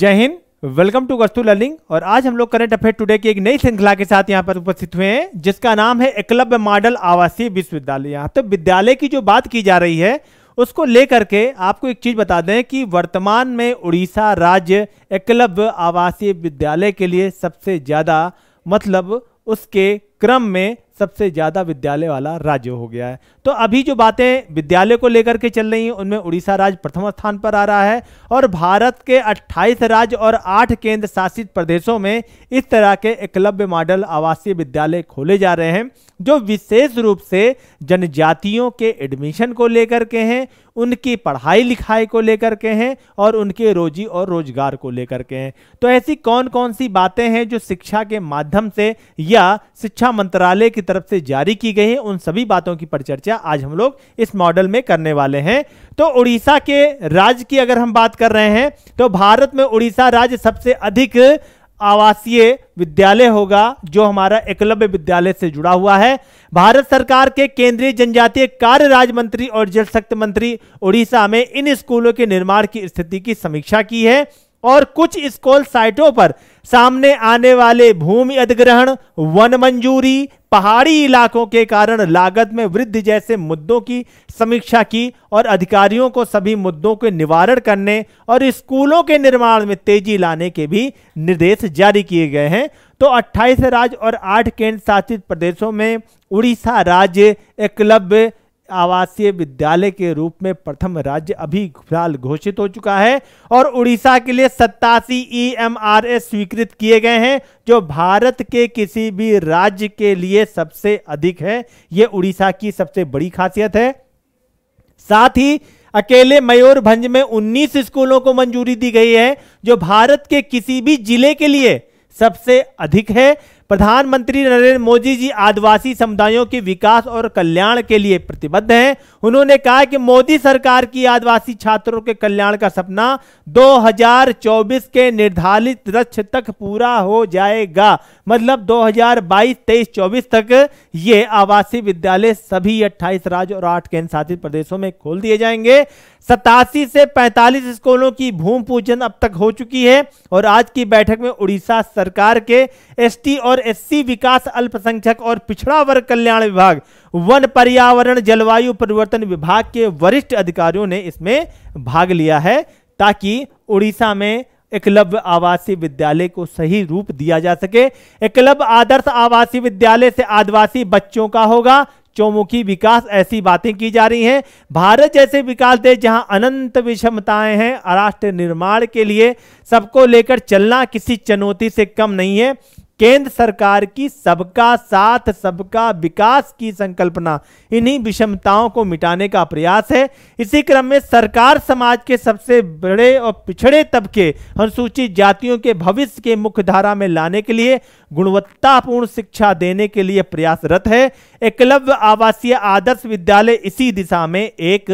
जय हिंद welcome to Vastu learning और आज हम लोग करंट अफेयर टुडे की एक नई श्रृंखला के साथ यहाँ पर उपस्थित हुए हैं जिसका नाम है एकलव्य मॉडल आवासीय विश्वविद्यालय यहाँ तो विद्यालय की जो बात की जा रही है उसको लेकर के आपको एक चीज बता दें कि वर्तमान में उड़ीसा राज्य एकलव्य आवासीय विद्यालय के लिए सबसे ज्यादा मतलब उसके क्रम में सबसे ज़्यादा विद्यालय वाला राज्य हो गया है तो अभी जो बातें विद्यालय को लेकर के चल रही हैं उनमें उड़ीसा राज्य प्रथम स्थान पर आ रहा है और भारत के 28 राज्य और 8 केंद्र शासित प्रदेशों में इस तरह के एकलव्य मॉडल आवासीय विद्यालय खोले जा रहे हैं जो विशेष रूप से जनजातियों के एडमिशन को लेकर के हैं उनकी पढ़ाई लिखाई को लेकर के हैं और उनके रोजी और रोजगार को लेकर के हैं तो ऐसी कौन कौन सी बातें हैं जो शिक्षा के माध्यम से या शिक्षा शिक्षा मंत्रालय की तरफ से जारी की गई है उन सभी बातों की परिचर्चा आज हम लोग इस मॉडल में करने वाले हैं तो उड़ीसा के राज्य की अगर हम बात कर रहे हैं तो भारत में उड़ीसा राज्य सबसे अधिक आवासीय विद्यालय होगा जो हमारा एकलव्य विद्यालय से जुड़ा हुआ है भारत सरकार के केंद्रीय जनजातीय कार्य राज्य मंत्री और जल शक्ति मंत्री उड़ीसा में इन स्कूलों के निर्माण की स्थिति की समीक्षा की है और कुछ स्कोल साइटों पर सामने आने वाले भूमि अधिग्रहण वन मंजूरी पहाड़ी इलाकों के कारण लागत में वृद्धि जैसे मुद्दों की समीक्षा की और अधिकारियों को सभी मुद्दों के निवारण करने और स्कूलों के निर्माण में तेजी लाने के भी निर्देश जारी किए गए हैं तो 28 राज्य और 8 केंद्र शासित प्रदेशों में उड़ीसा राज्य एकलव्य आवासीय विद्यालय के रूप में प्रथम राज्य अभी फिलहाल घोषित हो चुका है और उड़ीसा के लिए सत्तासी ई e स्वीकृत किए गए हैं जो भारत के किसी भी राज्य के लिए सबसे अधिक है ये उड़ीसा की सबसे बड़ी खासियत है साथ ही अकेले मयूरभंज में 19 स्कूलों को मंजूरी दी गई है जो भारत के किसी भी जिले के लिए सबसे अधिक है प्रधानमंत्री नरेंद्र मोदी जी आदिवासी समुदायों के विकास और कल्याण के लिए प्रतिबद्ध हैं उन्होंने कहा कि मोदी सरकार की आदिवासी छात्रों के कल्याण का सपना 2024 के निर्धारित लक्ष्य तक पूरा हो जाएगा मतलब 2022 23 24 तक ये आवासीय विद्यालय सभी 28 राज्य और आठ केंद्र शासित प्रदेशों में खोल दिए जाएंगे सतासी से 45 स्कूलों की भूमि पूजन अब तक हो चुकी है और आज की बैठक में उड़ीसा सरकार के एसटी और और एससी विकास अल्पसंख्यक और पिछड़ा वर्ग कल्याण विभाग वन पर्यावरण जलवायु परिवर्तन विभाग के वरिष्ठ अधिकारियों ने इसमें भाग लिया है ताकि उड़ीसा में एकलव्य आवासीय विद्यालय को सही रूप दिया जा सके एकलव्य आदर्श आवासीय विद्यालय से आदिवासी बच्चों का होगा चौमुखी विकास ऐसी बातें की जा रही हैं भारत जैसे विकास देश जहां अनंत विषमताएं हैं राष्ट्र निर्माण के लिए सबको लेकर चलना किसी चुनौती से कम नहीं है केंद्र सरकार की सबका साथ सबका विकास की संकल्पना इन्हीं विषमताओं को मिटाने का प्रयास है इसी क्रम में सरकार समाज के सबसे बड़े और पिछड़े तबके अनुसूचित जातियों के भविष्य के मुख्यधारा में लाने के लिए गुणवत्तापूर्ण शिक्षा देने के लिए प्रयासरत है एकलव्य आवासीय आदर्श विद्यालय इसी दिशा में एक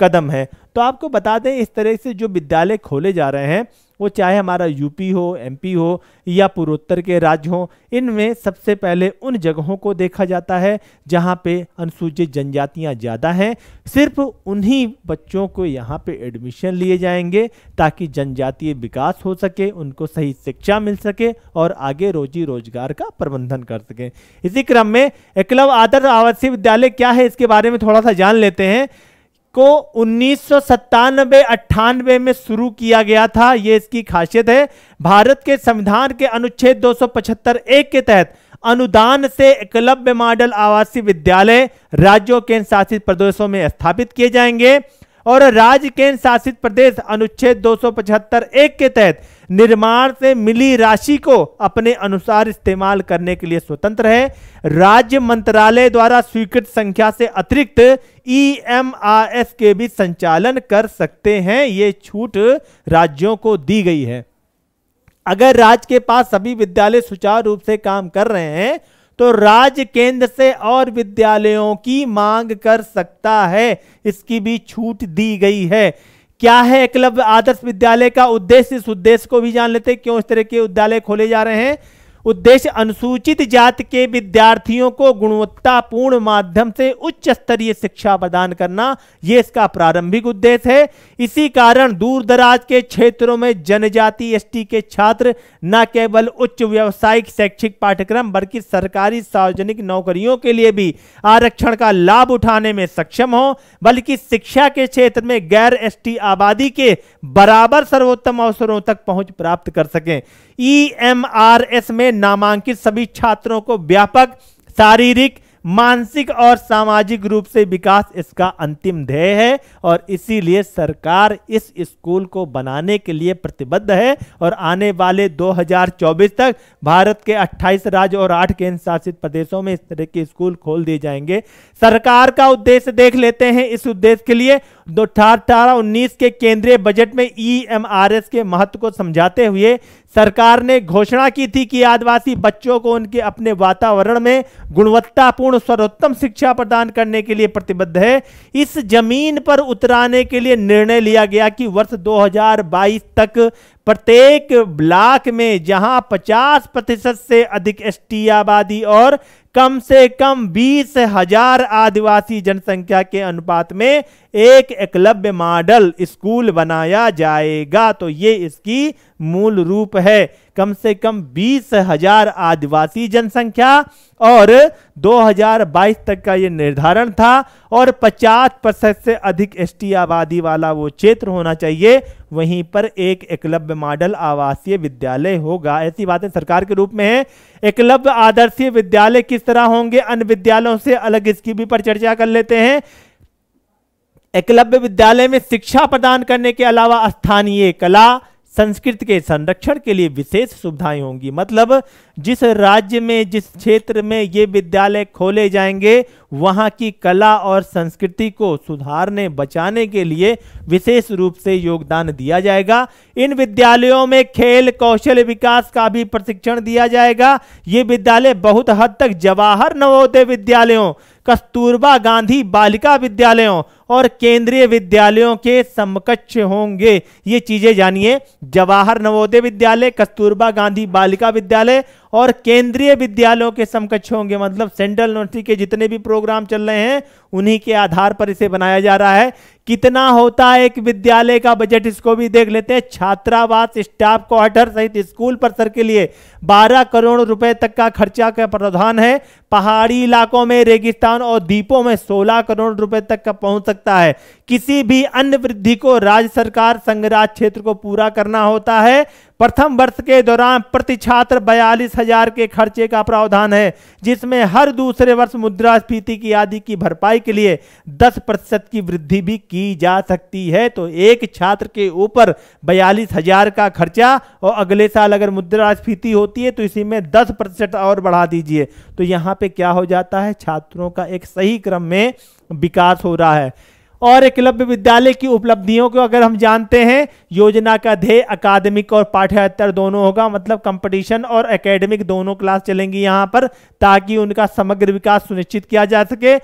कदम है तो आपको बता दें इस तरह से जो विद्यालय खोले जा रहे हैं वो चाहे हमारा यूपी हो एमपी हो या पूर्वोत्तर के राज्य हों इनमें सबसे पहले उन जगहों को देखा जाता है जहाँ पे अनुसूचित जनजातियाँ ज़्यादा हैं सिर्फ उन्हीं बच्चों को यहाँ पे एडमिशन लिए जाएंगे ताकि जनजातीय विकास हो सके उनको सही शिक्षा मिल सके और आगे रोजी रोजगार का प्रबंधन कर सकें इसी क्रम में एकलव आदर्श आवासीय विद्यालय क्या है इसके बारे में थोड़ा सा जान लेते हैं को उन्नीस सौ अट्ठानवे में शुरू किया गया था यह इसकी खासियत है भारत के संविधान के अनुच्छेद पचहत्तर एक के तहत अनुदान से एकलव्य मॉडल आवासीय विद्यालय राज्यों के शासित प्रदेशों में स्थापित किए जाएंगे और राज्य केंद्र शासित प्रदेश अनुच्छेद दो एक के तहत निर्माण से मिली राशि को अपने अनुसार इस्तेमाल करने के लिए स्वतंत्र है राज्य मंत्रालय द्वारा स्वीकृत संख्या से अतिरिक्त एस e के भी संचालन कर सकते हैं ये छूट राज्यों को दी गई है अगर राज्य के पास सभी विद्यालय सुचारू रूप से काम कर रहे हैं तो राज्य केंद्र से और विद्यालयों की मांग कर सकता है इसकी भी छूट दी गई है क्या है एकलव्य आदर्श विद्यालय का उद्देश्य इस उद्देश्य को भी जान लेते क्यों इस तरह के विद्यालय खोले जा रहे हैं उद्देश्य अनुसूचित जाति के विद्यार्थियों को गुणवत्तापूर्ण माध्यम से उच्च स्तरीय शिक्षा प्रदान करना ये इसका प्रारंभिक उद्देश्य है इसी कारण दूर दराज के क्षेत्रों में जनजाति एस के छात्र न केवल उच्च व्यावसायिक शैक्षिक पाठ्यक्रम बल्कि सरकारी सार्वजनिक नौकरियों के लिए भी आरक्षण का लाभ उठाने में सक्षम हो बल्कि शिक्षा के क्षेत्र में गैर एस आबादी के बराबर सर्वोत्तम अवसरों तक पहुंच प्राप्त कर सकें ई में नामांकित सभी छात्रों को व्यापक शारीरिक मानसिक और सामाजिक रूप से विकास इसका अंतिम ध्येय है और इसीलिए सरकार इस स्कूल को बनाने के लिए प्रतिबद्ध है और आने वाले 2024 तक भारत के 28 राज्य और 8 केंद्र शासित प्रदेशों में इस तरह के स्कूल खोल दिए जाएंगे सरकार का उद्देश्य देख लेते हैं इस उद्देश्य के लिए दो अठारह उन्नीस के केंद्रीय बजट में ई e के महत्व को समझाते हुए सरकार ने घोषणा की थी कि आदिवासी बच्चों को उनके अपने वातावरण में गुणवत्तापूर्ण सर्वोत्तम शिक्षा प्रदान करने के लिए प्रतिबद्ध है इस जमीन पर उतराने के लिए निर्णय लिया गया कि वर्ष 2022 तक प्रत्येक ब्लॉक में जहां 50 प्रतिशत से अधिक एस आबादी और कम से कम बीस हजार आदिवासी जनसंख्या के अनुपात में एक एकलव्य मॉडल स्कूल बनाया जाएगा तो ये इसकी मूल रूप है कम से कम बीस हजार आदिवासी जनसंख्या और 2022 तक का ये निर्धारण था और 50 प्रतिशत से अधिक एस आबादी वाला वो क्षेत्र होना चाहिए वहीं पर एक एकलव्य मॉडल आवासीय विद्यालय होगा ऐसी बातें सरकार के रूप में है एकलव्य आदर्शीय विद्यालय किस तरह होंगे अन्य विद्यालयों से अलग इसकी भी पर चर्चा कर लेते हैं एकलव्य विद्यालय में शिक्षा प्रदान करने के अलावा स्थानीय कला संस्कृत के संरक्षण के लिए विशेष सुविधाएं होंगी मतलब जिस राज्य में जिस क्षेत्र में ये विद्यालय खोले जाएंगे वहाँ की कला और संस्कृति को सुधारने बचाने के लिए विशेष रूप से योगदान दिया जाएगा इन विद्यालयों में खेल कौशल विकास का भी प्रशिक्षण दिया जाएगा ये विद्यालय बहुत हद तक जवाहर नवोदय विद्यालयों कस्तूरबा गांधी बालिका विद्यालयों और केंद्रीय विद्यालयों के समकक्ष होंगे ये चीजें जानिए जवाहर नवोदय विद्यालय कस्तूरबा गांधी बालिका विद्यालय और केंद्रीय विद्यालयों के समकक्ष होंगे मतलब सेंट्रल यूनिवर्सिटी के जितने भी प्रोग्राम चल रहे हैं उन्हीं के आधार पर इसे बनाया जा रहा है कितना होता है एक विद्यालय का बजट इसको भी देख लेते हैं छात्रावास स्टाफ क्वार्टर सहित स्कूल परिसर के लिए 12 करोड़ रुपए तक का खर्चा का प्रावधान है पहाड़ी इलाकों में रेगिस्तान और द्वीपों में 16 करोड़ रुपए तक का पहुंच सकता है किसी भी अन्य वृद्धि को राज्य सरकार संग्राज क्षेत्र को पूरा करना होता है प्रथम वर्ष के दौरान प्रति छात्र बयालीस हजार के खर्चे का प्रावधान है जिसमें हर दूसरे वर्ष मुद्रास्फीति की आदि की भरपाई के लिए 10 प्रतिशत की वृद्धि भी की जा सकती है तो एक छात्र के ऊपर बयालीस हजार का खर्चा और अगले साल अगर मुद्रास्फीति होती है तो इसी में दस प्रतिशत और बढ़ा दीजिए तो यहाँ पे क्या हो जाता है छात्रों का एक सही क्रम में विकास हो रहा है और एकलव्य विद्यालय की उपलब्धियों को अगर हम जानते हैं योजना का ध्येय अकादमिक और पाठ्यतर दोनों होगा मतलब कंपटीशन और एकेडमिक दोनों क्लास चलेंगी यहाँ पर ताकि उनका समग्र विकास सुनिश्चित किया जा सके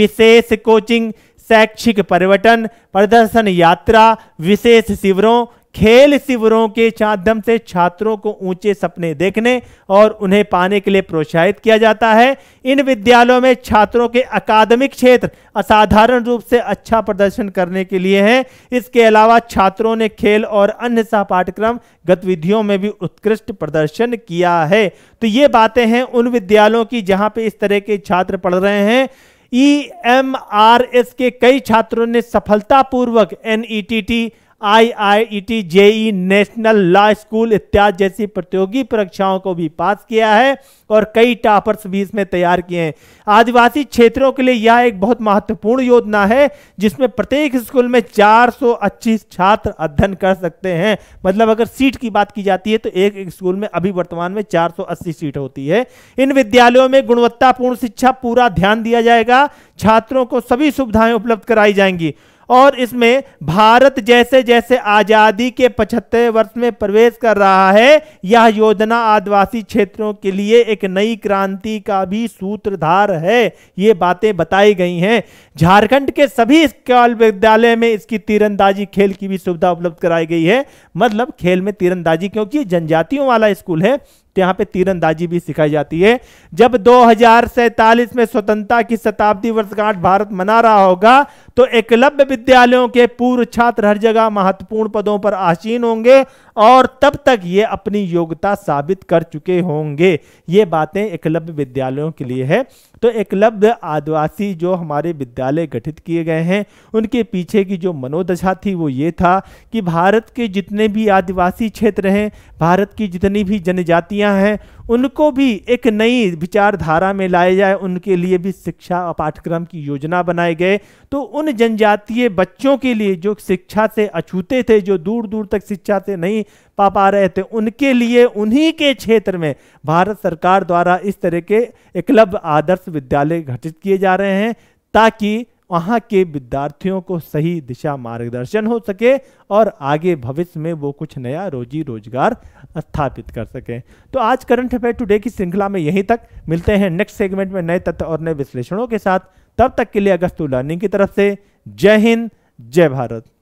विशेष कोचिंग शैक्षिक पर्यटन प्रदर्शन यात्रा विशेष शिविरों खेल शिविरों के माध्यम से छात्रों को ऊंचे सपने देखने और उन्हें पाने के लिए प्रोत्साहित किया जाता है इन विद्यालयों में छात्रों के अकादमिक क्षेत्र असाधारण रूप से अच्छा प्रदर्शन करने के लिए है इसके अलावा छात्रों ने खेल और अन्य सहपाठ्यक्रम गतिविधियों में भी उत्कृष्ट प्रदर्शन किया है तो ये बातें हैं उन विद्यालयों की जहाँ पे इस तरह के छात्र पढ़ रहे हैं ई एम आर एस के कई छात्रों ने सफलतापूर्वक N E T T T JEE national law school इत्यादि जैसी प्रतियोगी परीक्षाओं को भी पास किया है और कई टॉपर्स भी इसमें तैयार किए हैं आदिवासी क्षेत्रों के लिए यह एक बहुत महत्वपूर्ण योजना है जिसमें प्रत्येक स्कूल में चार छात्र अध्ययन कर सकते हैं मतलब अगर सीट की बात की जाती है तो एक एक स्कूल में अभी वर्तमान में 480 सीट होती है इन विद्यालयों में गुणवत्तापूर्ण शिक्षा पूरा ध्यान दिया जाएगा छात्रों को सभी सुविधाएं उपलब्ध कराई जाएंगी और इसमें भारत जैसे जैसे आज़ादी के पचहत्तर वर्ष में प्रवेश कर रहा है यह योजना आदिवासी क्षेत्रों के लिए एक नई क्रांति का भी सूत्रधार है ये बातें बताई गई हैं झारखंड के सभी स्कॉल विद्यालय में इसकी तीरंदाजी खेल की भी सुविधा उपलब्ध कराई गई है मतलब खेल में तीरंदाजी क्योंकि जनजातियों वाला स्कूल है तो यहाँ पे तीरंदाजी भी सिखाई जाती है जब दो में स्वतंत्रता की शताब्दी वर्षगांठ भारत मना रहा होगा तो एकलव्य विद्यालयों के पूर्व छात्र हर जगह महत्वपूर्ण पदों पर आसीन होंगे और तब तक ये अपनी योग्यता साबित कर चुके होंगे ये बातें एकलव्य विद्यालयों के लिए है तो एकलव्य आदिवासी जो हमारे विद्यालय गठित किए गए हैं उनके पीछे की जो मनोदशा थी वो ये था कि भारत के जितने भी आदिवासी क्षेत्र हैं भारत की जितनी भी जनजातियाँ हैं उनको भी एक नई विचारधारा में लाया जाए उनके लिए भी शिक्षा पाठ्यक्रम की योजना बनाई गए तो उन जनजातीय बच्चों के लिए जो शिक्षा से अछूते थे जो दूर दूर तक शिक्षा से नहीं पा पा रहे थे उनके लिए उन्हीं के क्षेत्र में भारत सरकार द्वारा इस तरह के एकलव्य आदर्श विद्यालय घटित किए जा रहे हैं ताकि वहाँ के विद्यार्थियों को सही दिशा मार्गदर्शन हो सके और आगे भविष्य में वो कुछ नया रोजी रोजगार स्थापित कर सकें तो आज करंट अफेयर टुडे की श्रृंखला में यहीं तक मिलते हैं नेक्स्ट सेगमेंट में नए तथ्य और नए विश्लेषणों के साथ तब तक के लिए अगस्त लर्निंग की तरफ से जय हिंद जय भारत